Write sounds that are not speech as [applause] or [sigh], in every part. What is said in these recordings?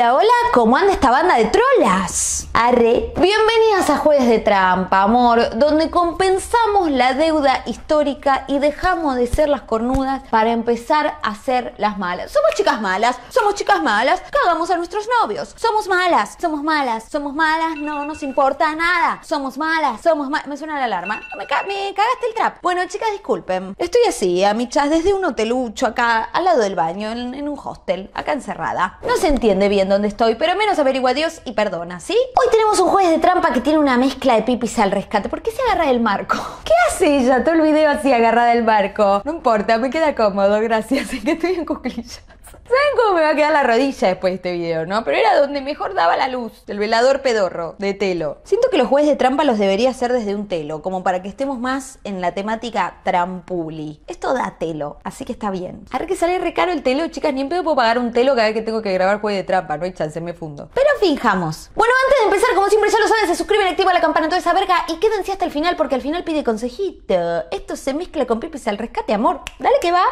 Hola, hola cómo anda esta banda de trolas. Arre. Bienvenidas a Jueves de Trampa, amor, donde compensamos la deuda histórica y dejamos de ser las cornudas para empezar a ser las malas. Somos chicas malas, somos chicas malas, cagamos a nuestros novios. Somos malas, somos malas, somos malas, no nos importa nada. Somos malas, somos malas. Me suena la alarma. Me, cagaste el trap. Bueno, chicas, disculpen. Estoy así, a mi desde un hotelucho acá, al lado del baño, en un hostel, acá encerrada. No se entiende bien dónde estoy, pero menos averigua Dios y perdona, ¿sí? Hoy tenemos un juez de trampa que tiene una mezcla de pipis al rescate. ¿Por qué se agarra del marco? [laughs] ¿Qué hace ella todo el video así agarrada del marco? No importa, me queda cómodo, gracias. [laughs] Es que estoy en cuclillas. ¿Saben cómo me va a quedar la rodilla después de este video, no? Pero era donde mejor daba la luz, el velador pedorro de Telo. Siento que los jueves de trampa los debería hacer desde un Telo, como para que estemos más en la temática trampuli. Esto da Telo, así que está bien. Ahora que sale recaro el Telo, chicas, ni en pedo puedo pagar un Telo cada vez que tengo que grabar jueves de trampa, no hay chance, me fundo. Pero fijamos Bueno, antes de empezar, como siempre ya lo saben, se suscriben, activan la campana, toda esa verga y quédense hasta el final porque al final pide consejito. Esto se mezcla con pipis al rescate, amor. Dale que va.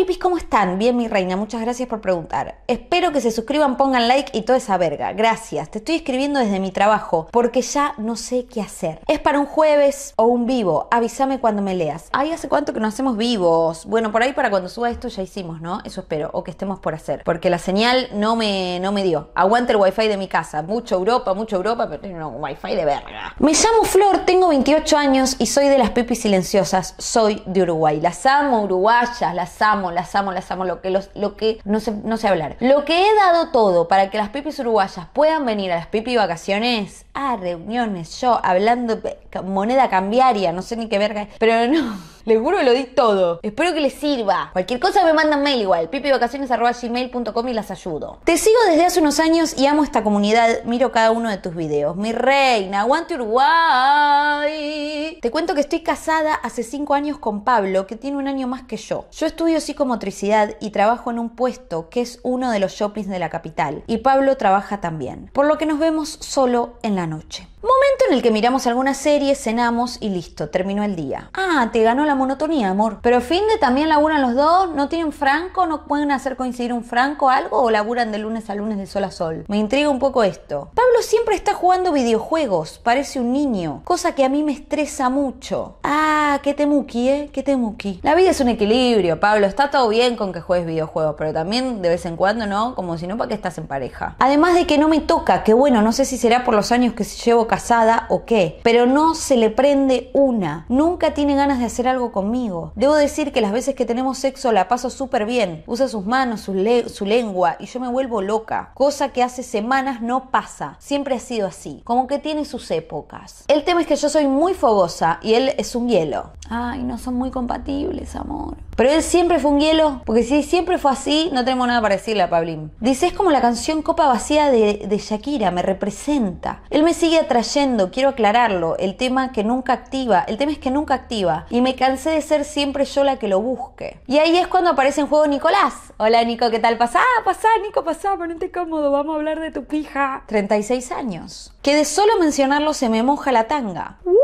pipis, ¿cómo están? Bien, mi reina, muchas gracias por preguntar. Espero que se suscriban, pongan like y toda esa verga. Gracias, te estoy escribiendo desde mi trabajo porque ya no sé qué hacer. Es para un jueves o un vivo, avísame cuando me leas. Ay, ¿hace cuánto que no hacemos vivos? Bueno, por ahí para cuando suba esto ya hicimos, ¿no? Eso espero, o que estemos por hacer, porque la señal no me, no me dio. Aguanta el wifi de mi casa, mucho Europa, mucho Europa, pero tengo un wifi de verga. Me llamo Flor, tengo 28 años y soy de las pipis silenciosas, soy de Uruguay. Las amo uruguayas, las amo las amo, las amo, lo que, los, lo que no, sé, no hablar. Lo que he dado todo para que las pipis uruguayas puedan venir a las pipi vacaciones, a reuniones, yo hablando moneda cambiaria, no sé ni qué verga, pero no. Les juro que lo di todo. Espero que les sirva. Cualquier cosa me mandan mail igual. pipivacaciones.gmail.com y las ayudo. Te sigo desde hace unos años y amo esta comunidad. Miro cada uno de tus videos. Mi reina, aguante Uruguay. Te cuento que estoy casada hace 5 años con Pablo, que tiene un año más que yo. Yo estudio psicomotricidad y trabajo en un puesto que es uno de los shoppings de la capital. Y Pablo trabaja también. Por lo que nos vemos solo en la noche. Momento en el que miramos alguna serie, cenamos y listo, terminó el día. Ah, te ganó la monotonía, amor. Pero fin de también laburan los dos, no tienen franco, no pueden hacer coincidir un franco algo o laburan de lunes a lunes de sol a sol. Me intriga un poco esto. Pablo siempre está jugando videojuegos, parece un niño, cosa que a mí me estresa mucho. Ah, qué temuki, eh, qué temuki. La vida es un equilibrio, Pablo, está todo bien con que juegues videojuegos, pero también de vez en cuando no, como si no, ¿para que estás en pareja? Además de que no me toca, que bueno, no sé si será por los años que llevo casada o qué, pero no se le prende una. Nunca tiene ganas de hacer algo conmigo. Debo decir que las veces que tenemos sexo la paso súper bien. Usa sus manos, su, lengua y yo me vuelvo loca. Cosa que hace semanas no pasa. Siempre ha sido así. Como que tiene sus épocas. El tema es que yo soy muy fogosa y él es un hielo. Ay, no son muy compatibles, amor. Pero él siempre fue un hielo, porque si siempre fue así, no tenemos nada para decirle a Pablín. Dice, es como la canción Copa Vacía de, Shakira, me representa. Él me sigue atrayendo, quiero aclararlo, el tema que nunca activa, el tema es que nunca activa. Y me cansé de ser siempre yo la que lo busque. Y ahí es cuando aparece en juego Nicolás. Hola Nico, ¿qué tal? Pasá, pasá, Nico, pasá, ponete cómodo, vamos a hablar de tu pija. 36 años. Que de solo mencionarlo se me moja la tanga. Uh,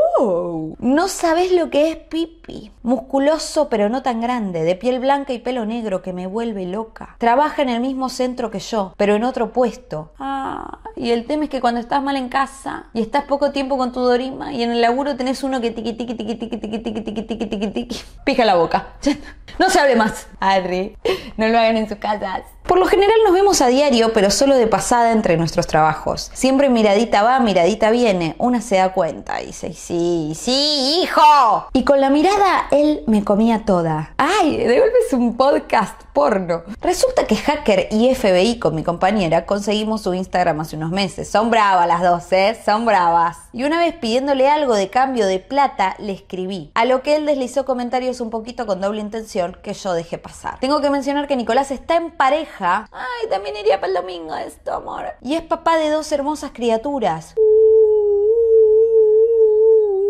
no sabes lo que es Pipi. Musculoso pero no tan grande, de piel blanca y pelo negro que me vuelve loca. Trabaja en el mismo centro que yo, pero en otro puesto. Ah, y el tema es que cuando estás mal en casa y estás poco tiempo con tu dorima y en el laburo tenés uno que tiqui tiqui tiqui tiqui tiqui tiqui tiqui tiqui tiqui tiqui pija la boca. No se hable más. Adri. No lo hagan en sus casas. Por lo general nos vemos a diario, pero solo de pasada entre nuestros trabajos. Siempre miradita va, miradita viene. Una se da cuenta y dice, sí, sí, hijo. Y con la mirada él me comía toda. ¡Ay! De es un podcast porno. Resulta que hacker y FBI con mi compañera conseguimos su Instagram hace unos meses. Son bravas las dos, ¿eh? Son bravas. Y una vez pidiéndole algo de cambio de plata, le escribí. A lo que él deslizó comentarios un poquito con doble intención que yo dejé pasar. Tengo que mencionar que Nicolás está en pareja Ay, también iría para el domingo esto, amor. Y es papá de dos hermosas criaturas.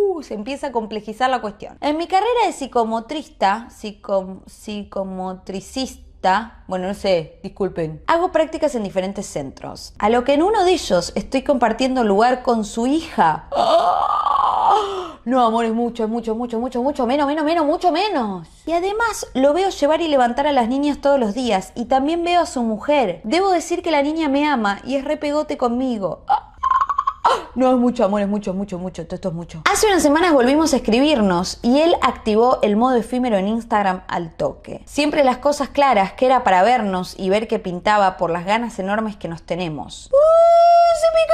Uh, se empieza a complejizar la cuestión. En mi carrera de psicomotrista, psicomotricista, bueno, no sé, disculpen. Hago prácticas en diferentes centros, a lo que en uno de ellos estoy compartiendo lugar con su hija. ¡Oh! No, amor, es mucho, es mucho, mucho, mucho, mucho, menos, menos, menos, mucho menos. Y además lo veo llevar y levantar a las niñas todos los días y también veo a su mujer. Debo decir que la niña me ama y es re pegote conmigo. Ah, ah, ah. No, es mucho amor, es mucho, mucho, mucho, esto es mucho. Hace unas semanas volvimos a escribirnos y él activó el modo efímero en Instagram al toque. Siempre las cosas claras, que era para vernos y ver qué pintaba por las ganas enormes que nos tenemos. Uh, se picó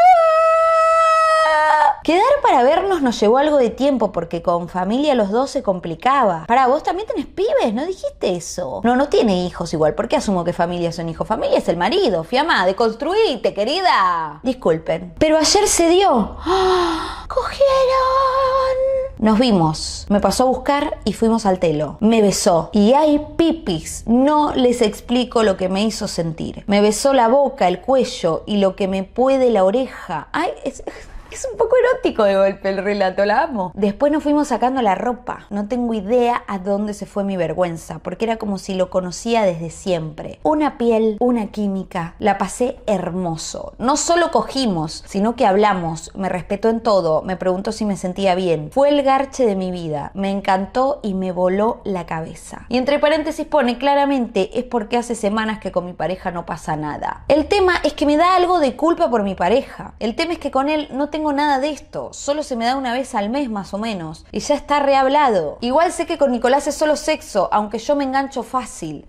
Quedar para vernos nos llevó algo de tiempo porque con familia los dos se complicaba. Para vos también tenés pibes, ¿no dijiste eso? No, no tiene hijos igual, porque asumo que familia es un hijo? Familia es el marido, fiamá, deconstruite, querida. Disculpen. Pero ayer se dio. [gasps] ¡Cogieron! Nos vimos, me pasó a buscar y fuimos al telo. Me besó y hay pipis, no les explico lo que me hizo sentir. Me besó la boca, el cuello y lo que me puede la oreja. Ay, es... [laughs] Es un poco erótico de golpe el relato, la amo. Después nos fuimos sacando la ropa. No tengo idea a dónde se fue mi vergüenza, porque era como si lo conocía desde siempre. Una piel, una química. La pasé hermoso. No solo cogimos, sino que hablamos. Me respetó en todo. Me preguntó si me sentía bien. Fue el garche de mi vida. Me encantó y me voló la cabeza. Y entre paréntesis pone claramente es porque hace semanas que con mi pareja no pasa nada. El tema es que me da algo de culpa por mi pareja. El tema es que con él no tengo nada de esto, solo se me da una vez al mes más o menos, y ya está rehablado. Igual sé que con Nicolás es solo sexo, aunque yo me engancho fácil.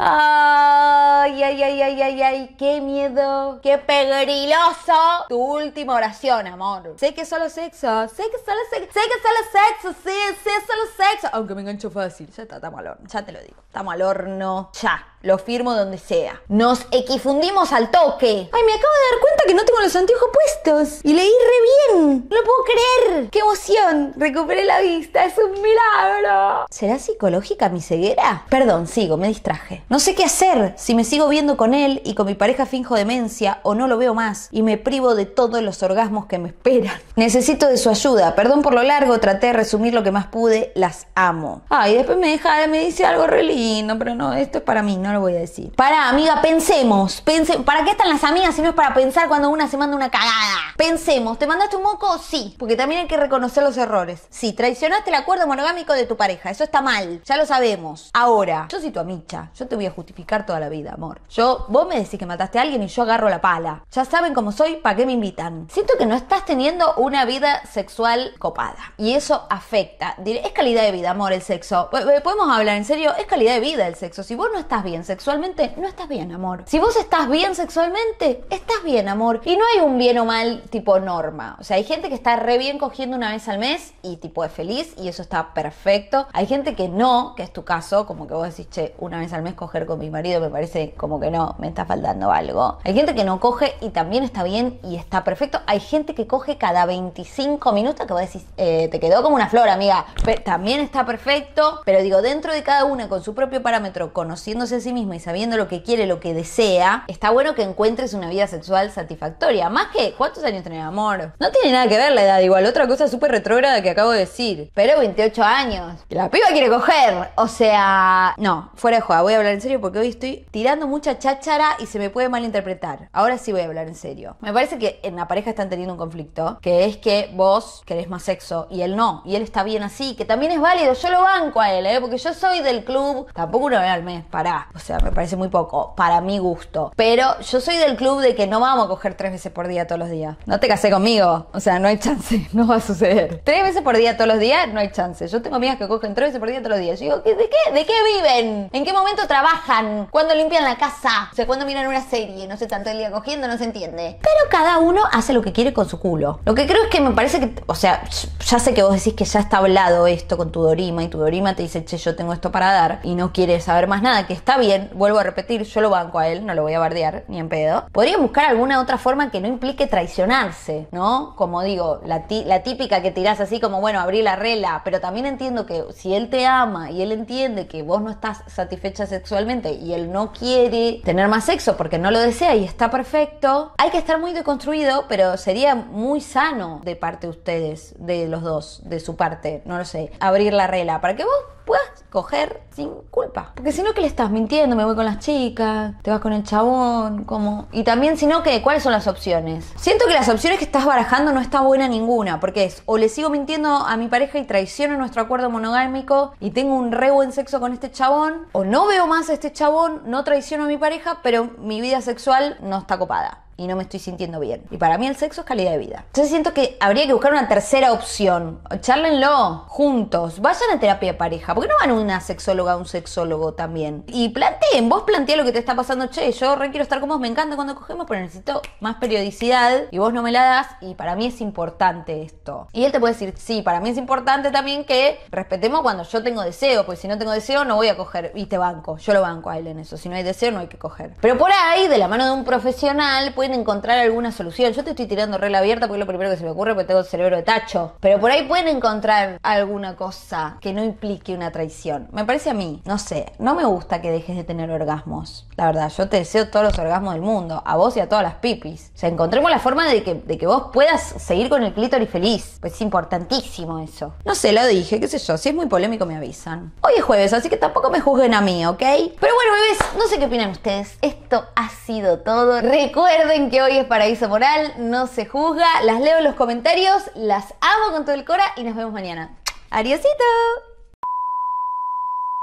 Ay, ay, ay, ay, ay, ay, qué miedo, qué pegriloso. Tu última oración, amor. Sé que es solo sexo, sé que solo sexo, sé que solo sexo, sí, sí, solo sexo. Aunque me engancho fácil, ya está, estamos ya te lo digo, estamos al horno, ya lo firmo donde sea. Nos equifundimos al toque. Ay, me acabo de dar cuenta que no tengo los anteojos puestos. Y leí re bien. No lo puedo creer. ¡Qué emoción! Recuperé la vista. Es un milagro. ¿Será psicológica mi ceguera? Perdón, sigo, me distraje. No sé qué hacer si me sigo viendo con él y con mi pareja finjo demencia o no lo veo más y me privo de todos los orgasmos que me esperan. Necesito de su ayuda. Perdón por lo largo, traté de resumir lo que más pude. Las amo. Ay, después me deja, me dice algo re lindo, pero no, esto es para mí, ¿no? no lo voy a decir. Para, amiga, pensemos. Pense, ¿Para qué están las amigas si no es para pensar cuando una se manda una cagada? Pensemos, ¿te mandaste un moco? Sí, porque también hay que reconocer los errores. Sí, traicionaste el acuerdo monogámico de tu pareja, eso está mal, ya lo sabemos. Ahora, yo soy tu amicha, yo te voy a justificar toda la vida, amor. Yo, vos me decís que mataste a alguien y yo agarro la pala. Ya saben cómo soy, ¿para qué me invitan? Siento que no estás teniendo una vida sexual copada y eso afecta. Diré, Es calidad de vida, amor, el sexo. Eh, podemos hablar en serio, es calidad de vida el sexo. Si vos no estás bien, sexualmente, no estás bien, amor. Si vos estás bien sexualmente, estás bien, amor. Y no hay un bien o mal tipo norma. O sea, hay gente que está re bien cogiendo una vez al mes y tipo es feliz y eso está perfecto. Hay gente que no, que es tu caso, como que vos decís, che, una vez al mes coger con mi marido me parece como que no, me está faltando algo. Hay gente que no coge y también está bien y está perfecto. Hay gente que coge cada 25 minutos que vos decís, eh, te quedó como una flor, amiga. también está perfecto, pero digo, dentro de cada una con su propio parámetro, conociéndose sí y sabiendo lo que quiere, lo que desea, está bueno que encuentres una vida sexual satisfactoria. Más que cuántos años tenés, amor. No tiene nada que ver la edad, igual. Otra cosa súper retrógrada que acabo de decir. Pero 28 años. La piba quiere coger. O sea, no, fuera de juego. Voy a hablar en serio porque hoy estoy tirando mucha cháchara y se me puede malinterpretar. Ahora sí voy a hablar en serio. Me parece que en la pareja están teniendo un conflicto, que es que vos querés más sexo y él no. Y él está bien así, que también es válido. Yo lo banco a él, ¿eh? porque yo soy del club. Tampoco una vez al mes, pará. O sea, me parece muy poco, para mi gusto. Pero yo soy del club de que no vamos a coger tres veces por día todos los días. No te casé conmigo. O sea, no hay chance, [laughs] no va a suceder. Tres veces por día todos los días, no hay chance. Yo tengo amigas que cogen tres veces por día todos los días. Yo digo, ¿de qué? ¿De qué viven? ¿En qué momento trabajan? ¿Cuándo limpian la casa? O sea, ¿cuándo miran una serie? No sé, tanto el día cogiendo, no se entiende. Pero cada uno hace lo que quiere con su culo. Lo que creo es que me parece que, o sea, ya sé que vos decís que ya está hablado esto con tu Dorima y tu Dorima te dice, che, yo tengo esto para dar y no quiere saber más nada, que está bien bien, vuelvo a repetir, yo lo banco a él, no lo voy a bardear ni en pedo. podría buscar alguna otra forma que no implique traicionarse, ¿no? Como digo, la, típica que tirás así como, bueno, abrir la regla, pero también entiendo que si él te ama y él entiende que vos no estás satisfecha sexualmente y él no quiere tener más sexo porque no lo desea y está perfecto, hay que estar muy deconstruido, pero sería muy sano de parte de ustedes, de los dos, de su parte, no lo sé, abrir la regla para que vos puedas coger sin culpa. Porque si no, que le estás mintiendo? Me voy con las chicas, te vas con el chabón, como... Y también, si no, que ¿cuáles son las opciones? Siento que las opciones que estás barajando no está buena ninguna, porque es o le sigo mintiendo a mi pareja y traiciono nuestro acuerdo monogámico y tengo un re buen sexo con este chabón, o no veo más a este chabón, no traiciono a mi pareja, pero mi vida sexual no está copada y no me estoy sintiendo bien. Y para mí el sexo es calidad de vida. Yo siento que habría que buscar una tercera opción. Chárlenlo juntos. Vayan a terapia de pareja. ¿Por qué no van una sexóloga, a un sexólogo también? Y planteen, vos plantea lo que te está pasando. Che, yo re estar con vos, me encanta cuando cogemos, pero necesito más periodicidad y vos no me la das. Y para mí es importante esto. Y él te puede decir, sí, para mí es importante también que respetemos cuando yo tengo deseo, porque si no tengo deseo no voy a coger. Y te banco, yo lo banco a él en eso. Si no hay deseo no hay que coger. Pero por ahí, de la mano de un profesional, puede encontrar alguna solución. Yo te estoy tirando regla abierta porque lo primero que se me ocurre porque tengo el cerebro de tacho. Pero por ahí pueden encontrar alguna cosa que no implique una traición. Me parece a mí, no sé, no me gusta que dejes de tener orgasmos. La verdad, yo te deseo todos los orgasmos del mundo, a vos y a todas las pipis. O sea, encontremos la forma de que, vos puedas seguir con el clítoris feliz. Pues es importantísimo eso. No sé, lo dije, qué sé yo, si es muy polémico me avisan. Hoy es jueves, así que tampoco me juzguen a mí, ¿ok? Pero bueno, bebés, no sé qué opinan ustedes esto ha sido todo. Recuerden que hoy es Paraíso Moral, no se juzga. Las leo en los comentarios, las amo con todo el cora y nos vemos mañana. Adiósito.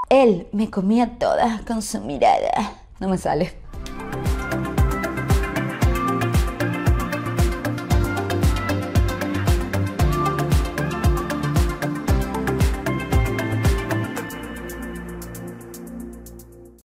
Él me comía todas con su mirada. No me sale.